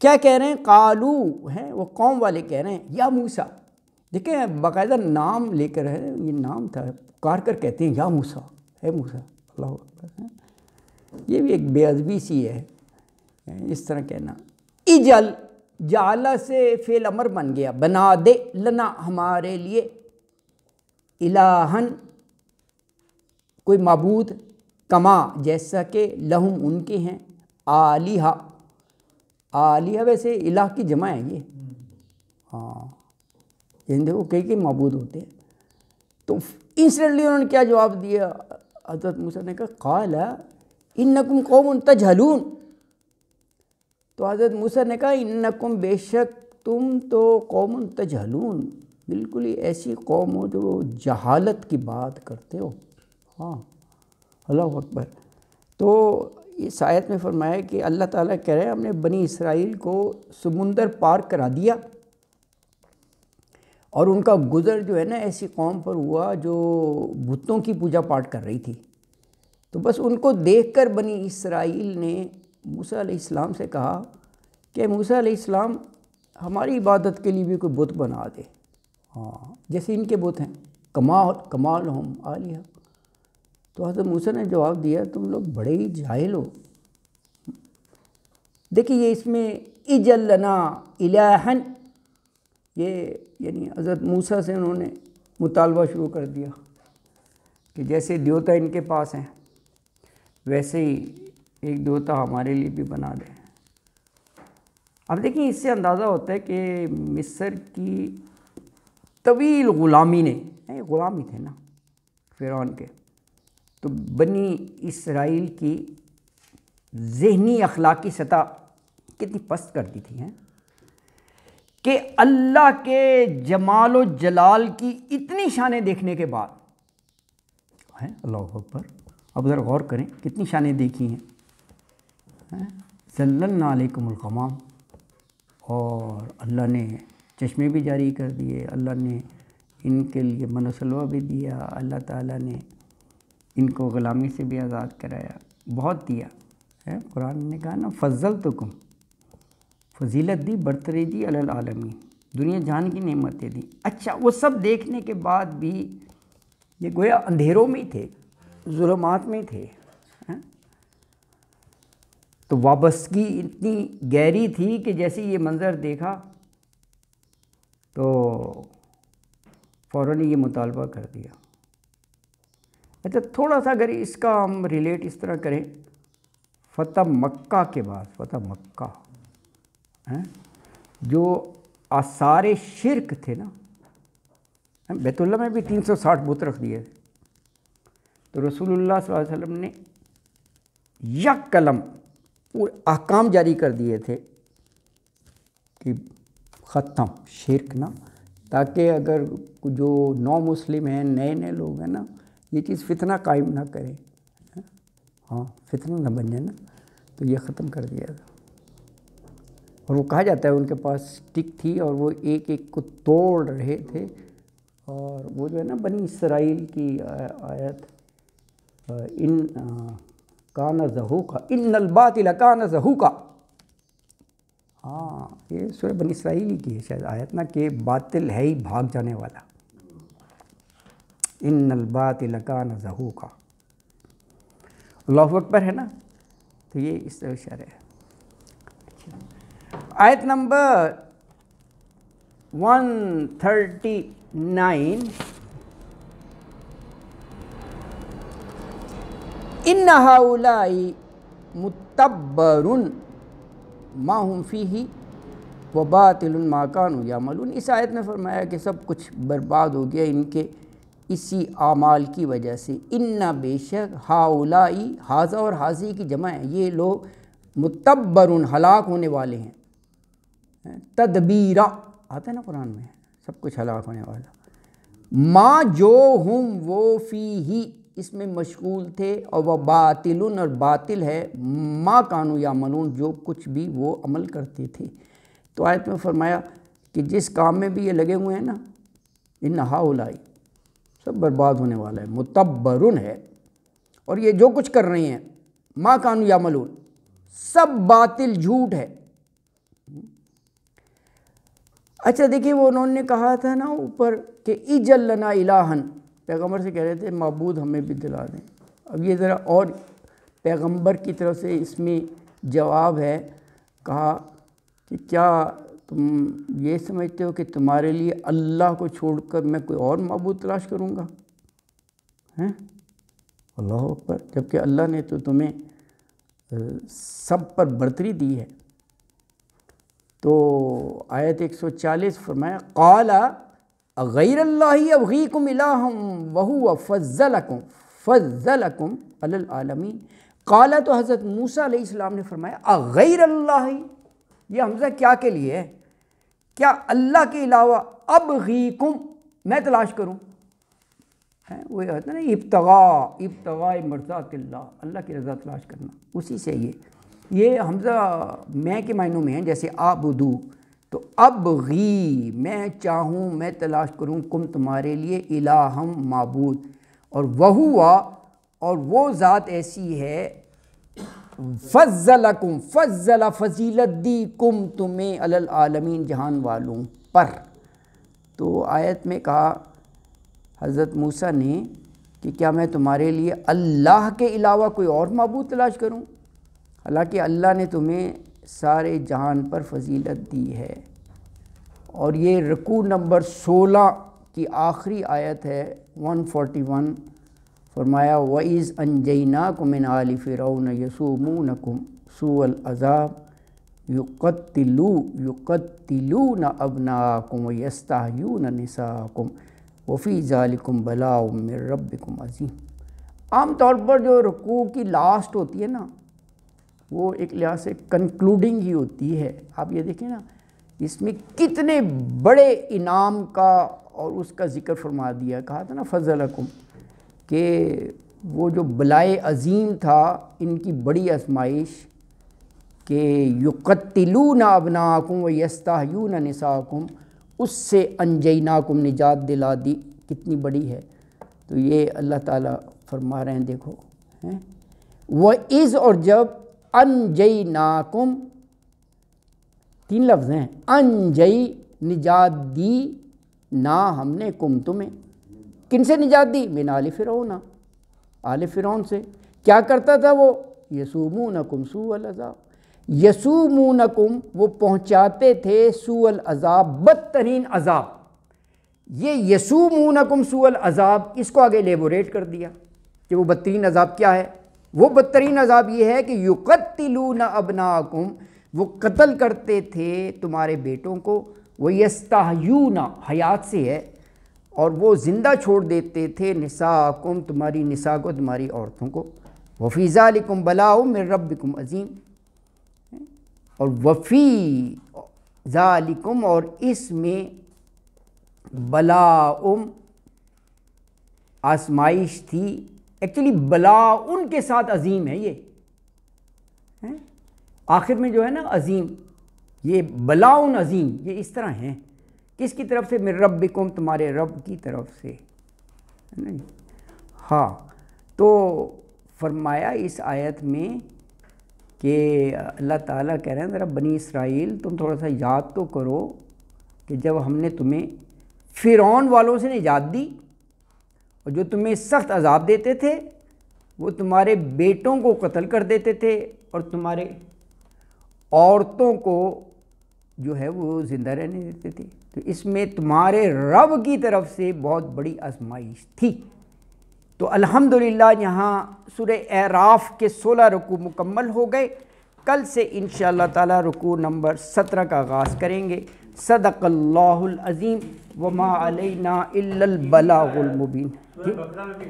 क्या कह रहे हैं कालू हैं वो कौम वाले कह रहे हैं या मूसा देखें बाकायदा नाम लेकर है ये नाम था पुकार कर कहते हैं या मूसा है मूसा अल्लाह ये भी एक बेअबी सी है इस तरह कहना इजल जाला से फेल अमर बन गया बना दे लना हमारे लिए इलाहन कोई मबूद कमा जैसा कि लहम उनके हैं आलिहा आलिया वैसे इलाह की जमा है ये हम्म। हाँ हिंदे देखो कई कई मबूद होते हैं तो इंस्टेंटली उन्होंने क्या जवाब दिया हजरत मूसा ने कहा है इन नकुम कौम तलून तो हजरत मूसा ने कहा इन नकुम बेशक तुम तो कौम तलून बिल्कुल ही ऐसी कौम हो जो जहालत की बात करते हो हाँ अल्लाह अकबर तो इस आयत में फरमाया कि अल्लाह ताला कह रहे हैं हमने बनी इसराइल को समुंदर पार करा दिया और उनका गुज़र जो है ना ऐसी कौम पर हुआ जो बुतों की पूजा पाठ कर रही थी तो बस उनको देखकर बनी इसराइल ने मूसा इस्लाम से कहा कि मूसा इस्लाम हमारी इबादत के लिए भी कोई बुत बना दे हाँ जैसे इनके बुत हैं कमाल कमाल हम आलिया तो हजरत मूसा ने जवाब दिया तुम लोग बड़े ही जाहिल हो देखिए ये इसमें इजलना इलाहन ये यानी हज़रत मूसा से उन्होंने मुतालबा शुरू कर दिया कि जैसे देवता इनके पास हैं वैसे ही एक देवता हमारे लिए भी बना दें अब देखिए इससे अंदाज़ा होता है कि मिस्र की तवील ग़ुलामी ने ग़ुलामी थे ना फ़िरौन के तो बनी इसराइल की जहनी अखलाकी सतह कितनी पस्त कर दी थी हैं कि अल्लाह के जमाल जलाल की इतनी शानें देखने के बाद हैं अल्लाह अकबर अब उधर गौर करें कितनी शानें देखी हैं सल्लाकम और अल्लाह ने चश्मे भी जारी कर दिए अल्लाह ने इनके लिए मनसलवा भी दिया अल्लाह ताला ने इनको ग़ुलामी से भी आज़ाद कराया बहुत दिया है कुरान ने कहा ना फजल तो कम फजीलत दी बरतरी दी अल आलमी दुनिया जान की नेमतें दी अच्छा वो सब देखने के बाद भी ये गोया अंधेरों में थे जुलमात में थे है? तो वाबस्गी इतनी गहरी थी कि जैसे ये मंज़र देखा तो फ़ौर ये मुतालबा कर दिया अच्छा थोड़ा सा अगर इसका हम रिलेट इस तरह करें फ़तह मक्का के बाद फ़तह मक्का हैं जो आसार शिरक थे ना बैतुल्ला में भी 360 बुत रख दिए थे तो रसूलुल्लाह सल्लल्लाहु अलैहि वसल्लम ने यक कलम पूरे अहकाम जारी कर दिए थे कि ख़त्म शिरक ना ताकि अगर जो नौ मुस्लिम हैं नए नए लोग हैं ना ये चीज़ फितना कायम ना करे हाँ फितना ना बन जाए ना तो ये ख़त्म कर दिया था और वो कहा जाता है उनके पास स्टिक थी और वो एक एक को तोड़ रहे थे और वो जो है ना बनी इसराइल की आयत इन कान जहू का इन नलबात कान जहू का हाँ ये सुर बनी इसराइल की है शायद आयत ना कि बातिल है ही भाग जाने वाला इन नलबात लकान जहू का अल्लाह अकबर है ना तो ये इस तरह शर है आयत नंबर 139 इन हाउलाई मुतबर माहम फ़ी वबातिल बातिल या मलून इस आयत ने फरमाया कि सब कुछ बर्बाद हो गया इनके इसी आमाल की वजह से इन्ना बेशक हाउलाई हाजा और हाजी की जमा है ये लोग मुतबर हलाक होने वाले हैं तदबीरा आता है ना कुरान में सब कुछ हलाक होने वाला माँ जो हम वो फी ही इसमें मशगूल थे और वह बातिल और बातिल है माँ कानू या मनून जो कुछ भी वो अमल करते थे तो आयत में फरमाया कि जिस काम में भी ये लगे हुए हैं ना इन हाउलाई सब बर्बाद होने वाला है मुतबरुन है और ये जो कुछ कर रहे हैं माँ कानू या मलून सब बातिल झूठ है अच्छा देखिए वो उन्होंने कहा था ना ऊपर कि इजल्लना इलाहन पैगंबर से कह रहे थे मबूद हमें भी दिला दें अब ये ज़रा और पैगंबर की तरफ से इसमें जवाब है कहा कि क्या तुम ये समझते हो कि तुम्हारे लिए अल्लाह को छोड़कर मैं कोई और मबूद तलाश करूँगा हैं अल्लाह पर जबकि अल्लाह ने तो तुम्हें सब पर बढ़तरी दी है तो आयत 140 फरमाया कला गैर अल्लाह अबीकुम इलाहम वहु फ़ज़लकुम फ़ज़लकुम अलमी काला तो हज़रत मूसा ने फरमाया गैर अल्लाह ये हमजा क्या के लिए है क्या अल्लाह के अलावा अब गीकुम मैं तलाश करूँ है वो ये होता है ना इब्तगा इब्तगा मरजातिल्ला अल्लाह की रज़ा तलाश करना उसी से ये ये हमजा मैं के मायनों में है जैसे दू तो अब गी मैं चाहूँ मैं तलाश करूँ कुम तुम्हारे लिए इलाहम मबूद और वहुआ और वो ज़ात ऐसी है फ़ज़लकुम फ़ज़ल फजीलत दी कुम तुम्हें अलल आलमीन जहान वालों पर तो आयत में कहा हज़रत मूसा ने कि क्या मैं तुम्हारे लिए अल्लाह के अलावा कोई और मबूत तलाश करूं? हालांकि अल्लाह ने तुम्हें सारे जहान पर फजीलत दी है और ये रकू नंबर 16 की आखिरी आयत है 141 फरमाया वईज़ अनजना कुमिन आल फ़िरौन यसूमून नकुम सूअल अज़ाब युकत्तिलू युकत्तिलू न अबना कुम यस्तायू नसा कुम वफ़ी ज़ालिकुम बलाउम रब्बिकुम अज़ीम आम तौर पर जो रुकू की लास्ट होती है ना वो एक लिहाज से कंक्लूडिंग ही होती है आप ये देखें ना इसमें कितने बड़े इनाम का और उसका ज़िक्र फरमा दिया कहा था ना फजल अकुम कि वो जो बलाए अजीम था इनकी बड़ी आजमाइश के युकतलू ना अबनाकुम व ना निसाकुम उससे अनजैनाकुम निजात दिला दी कितनी बड़ी है तो ये अल्लाह ताला फरमा रहे हैं देखो हैं वह इज़ और जब अनजई नाकुम तीन लफ्ज़ हैं अनजई निजात दी ना हमने कुम तुम्हें किन से निजात दी मिन आल फिर आल फिर से क्या करता था वो यसुमू नकुम सूअल अज़ाब यसुमू नकुम वो पहुँचाते थे सूअल अज़ाब बदतरीन अज़ाब ये यसुमू नकुम सूअल अज़ाब इसको आगे एलेबोरेट कर दिया कि वो बदतरीन अज़ाब क्या है वो बदतरीन अज़ाब ये है कि युकत्तिलू न अबनाकुम वो कत्ल करते थे तुम्हारे बेटों को वो ना हयात से है और वो ज़िंदा छोड़ देते थे निसा कुम तुम्हारी निसा को तुम्हारी औरतों को वफ़ीज़ा लिकुम बलाओ रब रबिकुम अजीम और वफ़ी ज़ालिकुम और इसमें बलाउम आसमाइश थी एक्चुअली बला उनके साथ अजीम है ये आखिर में जो है ना अजीम ये बलाउन अजीम ये इस तरह हैं किसकी तरफ से मेरे रब तुम्हारे रब की तरफ से है ना हाँ तो फरमाया इस आयत में कि अल्लाह ताला कह रहे हैं ज़रा बनी इसराइल तुम थोड़ा सा याद तो करो कि जब हमने तुम्हें फ़िरौन वालों से निजात दी और जो तुम्हें सख्त अजाब देते थे वो तुम्हारे बेटों को कत्ल कर देते थे और तुम्हारे औरतों को जो है वो ज़िंदा रहने देते थे तो इसमें तुम्हारे रब की तरफ से बहुत बड़ी आजमाइश थी तो अल्हम्दुलिल्लाह यहाँ सुर एराफ़ के 16 रुकू मुकम्मल हो गए कल से इन ताला रुकू नंबर 17 का आगाज़ करेंगे सदक़ल्लाज़ीम वमा अलैना इल्लल बलागुल मुबीन